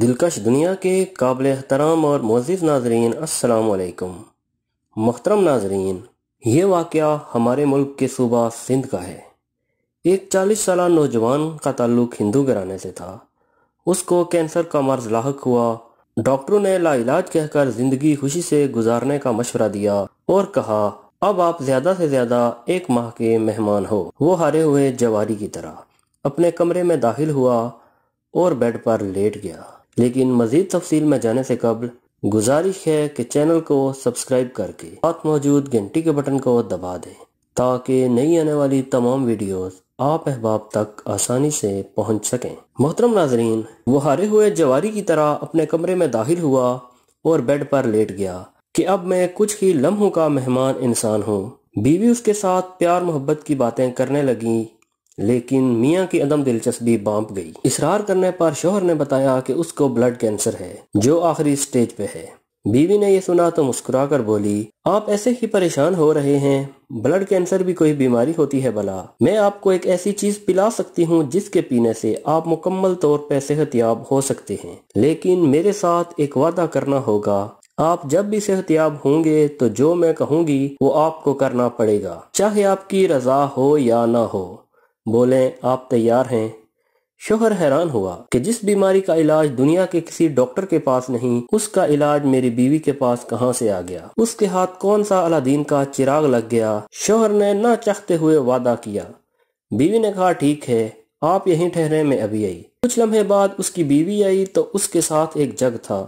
दिलकश दुनिया के काबिल एहतराम और मोज़ नाजरीन असलकम मोहतरम नाजरीन ये वाक़ हमारे मुल्क के सूबा सिंध का है एक चालीस साल नौजवान का ताल्लुक हिंदू घराने से था उसको कैंसर का मर्ज लाक हुआ डॉक्टरों ने लाइलाज कहकर ज़िंदगी खुशी से गुजारने का मशवरा दिया और कहा अब आप ज़्यादा से ज़्यादा एक माह के मेहमान हो वो हारे हुए जवारी की तरह अपने कमरे में दाखिल हुआ और बेड पर लेट गया लेकिन मजीद तफसील में जाने से कबल गुजारिश है कि चैनल को सब्सक्राइब करके साथ मौजूद घंटी के बटन को दबा दें ताकि नई आने वाली तमाम वीडियोस आप अहबाब तक आसानी से पहुंच सकें मोहतरम नाजरीन वो हारे हुए जवारी की तरह अपने कमरे में दाखिल हुआ और बेड पर लेट गया कि अब मैं कुछ ही लम्हों का मेहमान इंसान हूँ बीवी उसके साथ प्यार मोहब्बत की बातें करने लगी लेकिन मियाँ की अदम दिलचस्पी बांप गई इसरार करने पर शोहर ने बताया कि उसको ब्लड कैंसर है जो आखिरी स्टेज पे है बीवी ने यह सुना तो मुस्कुरा कर बोली आप ऐसे ही परेशान हो रहे हैं ब्लड कैंसर भी कोई बीमारी होती है भला मैं आपको एक ऐसी चीज पिला सकती हूँ जिसके पीने से आप मुकम्मल तौर पर सेहतियाब हो सकते हैं लेकिन मेरे साथ एक वादा करना होगा आप जब भी सेहतियाब होंगे तो जो मैं कहूँगी वो आपको करना पड़ेगा चाहे आपकी रजा हो या ना हो बोले आप तैयार हैं शोहर हैरान हुआ कि जिस बीमारी का इलाज दुनिया के किसी डॉक्टर के पास नहीं उसका इलाज मेरी बीवी के पास कहां से आ गया उसके हाथ कौन सा अलादीन का चिराग लग गया शोहर ने ना चाहते हुए वादा किया बीवी ने कहा ठीक है आप यहीं ठहरे में अभी आई कुछ लम्हे बाद उसकी बीवी आई तो उसके साथ एक जग था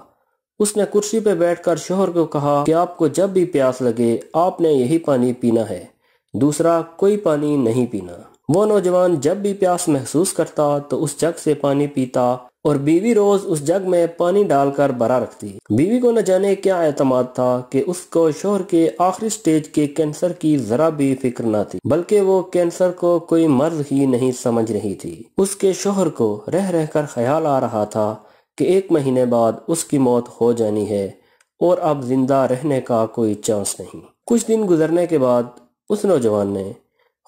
उसने कुर्सी पर बैठकर शोहर को कहा कि आपको जब भी प्यास लगे आपने यही पानी पीना है दूसरा कोई पानी नहीं पीना वो नौजवान जब भी प्यास महसूस करता तो उस जग से पानी पीता और बीवी रोज उस जग में पानी डालकर भरा रखती बीवी को न जाने क्या एतमाद था कि उसको शोहर के आखिरी स्टेज के कैंसर की जरा भी फिक्र न थी बल्कि वो कैंसर को कोई मर्ज ही नहीं समझ रही थी उसके शोहर को रह रहकर ख्याल आ रहा था कि एक महीने बाद उसकी मौत हो जानी है और अब जिंदा रहने का कोई चांस नहीं कुछ दिन गुजरने के बाद उस नौजवान ने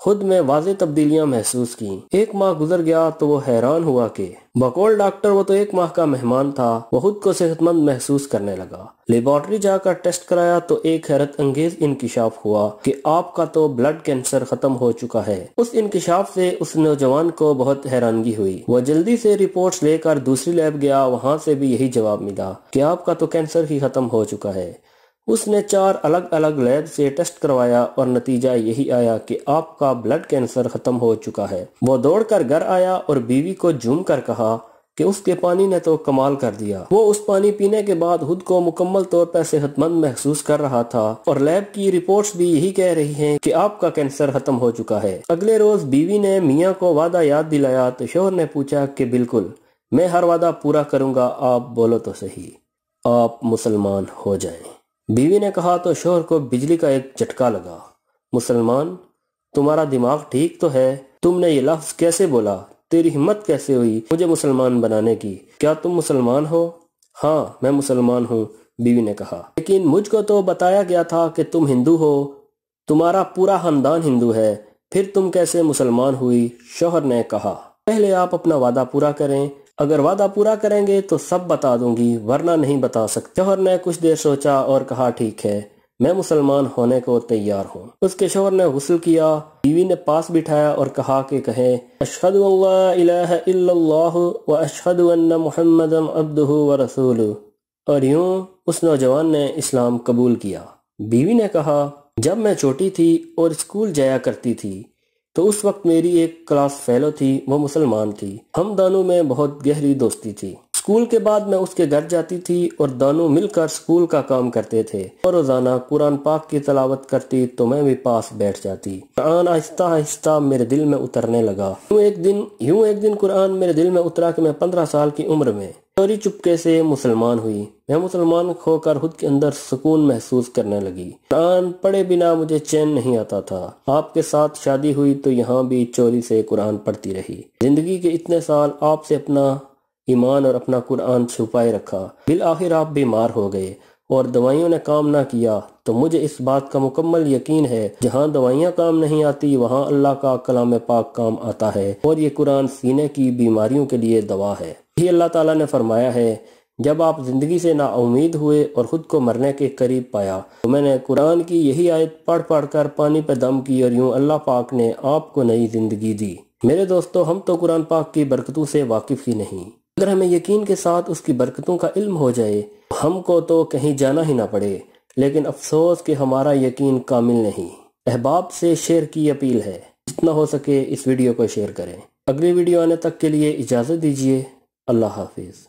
खुद में वाज तब्दीलियां महसूस की एक माह गुजर गया तो वो हैरान हुआ कि बकौल डॉक्टर वो तो एक माह का मेहमान था वो खुद को सेहतमंद महसूस करने लगा लेबॉर्ट्री जाकर टेस्ट कराया तो एक हैरत अंगेज इंकशाफ हुआ कि आपका तो ब्लड कैंसर खत्म हो चुका है उस इंकशाफ से उस नौजवान को बहुत हैरानगी हुई वो जल्दी से रिपोर्ट्स लेकर दूसरी लैब गया वहाँ से भी यही जवाब मिला कि आपका तो कैंसर ही खत्म हो चुका है उसने चार अलग अलग लैब से टेस्ट करवाया और नतीजा यही आया कि आपका ब्लड कैंसर खत्म हो चुका है वो दौड़कर घर आया और बीवी को झूम कर कहा कि उसके पानी ने तो कमाल कर दिया वो उस पानी पीने के बाद खुद को मुकम्मल तौर पर सेहतमंद महसूस कर रहा था और लैब की रिपोर्ट्स भी यही कह रही हैं कि आपका कैंसर खत्म हो चुका है अगले रोज बीवी ने मियाँ को वादा याद दिलाया तो शोहर ने पूछा कि बिल्कुल मैं हर वादा पूरा करूंगा आप बोलो तो सही आप मुसलमान हो जाएं बीवी ने कहा तो शोहर को बिजली का एक झटका लगा मुसलमान तुम्हारा दिमाग ठीक तो है तुमने ये लफ्ज कैसे बोला तेरी हिम्मत कैसे हुई मुझे मुसलमान बनाने की क्या तुम मुसलमान हो हाँ मैं मुसलमान हूँ बीवी ने कहा लेकिन मुझको तो बताया गया था कि तुम हिंदू हो तुम्हारा पूरा खानदान हिंदू है फिर तुम कैसे मुसलमान हुई शोहर ने कहा पहले आप अपना वादा पूरा करें अगर वादा पूरा करेंगे तो सब बता दूंगी वरना नहीं बता सकते शोहर ने कुछ देर सोचा और कहा ठीक है मैं मुसलमान होने को तैयार हूँ उसके शोहर ने गसल किया बीवी ने पास बिठाया और कहा कि कहे अशहद व व रसूल और यूं उस नौजवान ने इस्लाम कबूल किया बीवी ने कहा जब मैं छोटी थी और स्कूल जाया करती थी तो उस वक्त मेरी एक क्लास फेलो थी वो मुसलमान थी हम दोनों में बहुत गहरी दोस्ती थी स्कूल के बाद मैं उसके घर जाती थी और दोनों मिलकर स्कूल का काम करते थे और रोजाना कुरान पाक की तलावत करती तो मैं भी पास बैठ जाती कुरान आहिस्ता आहिस्ता मेरे दिल में उतरने लगा यूं एक दिन यूं एक दिन कुरान मेरे दिल में उतरा कि मैं पंद्रह साल की उम्र में चोरी चुपके से मुसलमान हुई मैं मुसलमान खोकर खुद के अंदर सुकून महसूस करने लगी कुरान पढ़े बिना मुझे चैन नहीं आता था आपके साथ शादी हुई तो यहाँ भी चोरी से कुरान पढ़ती रही जिंदगी के इतने साल आपसे अपना ईमान और अपना कुरान छुपाए रखा बिल आखिर आप बीमार हो गए और दवाइयों ने काम ना किया तो मुझे इस बात का मुकम्मल यकीन है जहाँ दवाइयाँ काम नहीं आती वहाँ अल्लाह का कलाम पाक काम आता है और ये कुरान सीने की बीमारियों के लिए दवा है ही अल्लाह ताला ने फरमाया है जब आप ज़िंदगी से नाउमीद हुए और ख़ुद को मरने के करीब पाया तो मैंने कुरान की यही आयत पढ़ पढ़ कर पानी पर दम की और यूं अल्लाह पाक ने आपको नई ज़िंदगी दी मेरे दोस्तों हम तो कुरान पाक की बरकतों से वाकिफ़ ही नहीं अगर हमें यकीन के साथ उसकी बरकतों का इल्म हो जाए तो हमको तो कहीं जाना ही ना पड़े लेकिन अफसोस कि हमारा यकीन कामिल नहीं अहबाब से शेयर की अपील है जितना हो सके इस वीडियो को शेयर करें अगली वीडियो आने तक के लिए इजाज़त दीजिए अल्लाह हाफिज़